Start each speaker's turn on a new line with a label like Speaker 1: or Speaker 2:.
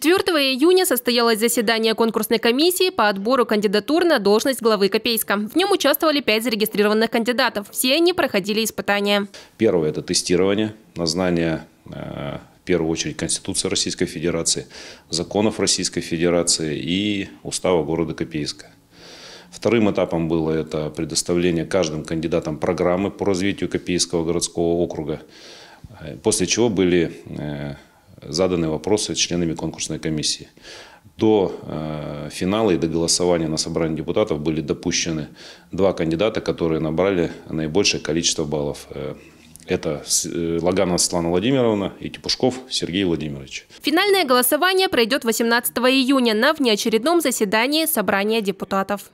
Speaker 1: 4 июня состоялось заседание конкурсной комиссии по отбору кандидатур на должность главы Копейска. В нем участвовали 5 зарегистрированных кандидатов. Все они проходили испытания.
Speaker 2: Первое – это тестирование на знание э, в первую очередь Конституции Российской Федерации, законов Российской Федерации и устава города Копейска. Вторым этапом было это предоставление каждым кандидатам программы по развитию Копейского городского округа, э, после чего были э, заданные вопросы членами конкурсной комиссии. До э, финала и до голосования на собрании депутатов были допущены два кандидата, которые набрали наибольшее количество баллов. Э, это э, Лаганова Светлана Владимировна и Типушков Сергей Владимирович.
Speaker 1: Финальное голосование пройдет 18 июня на внеочередном заседании собрания депутатов.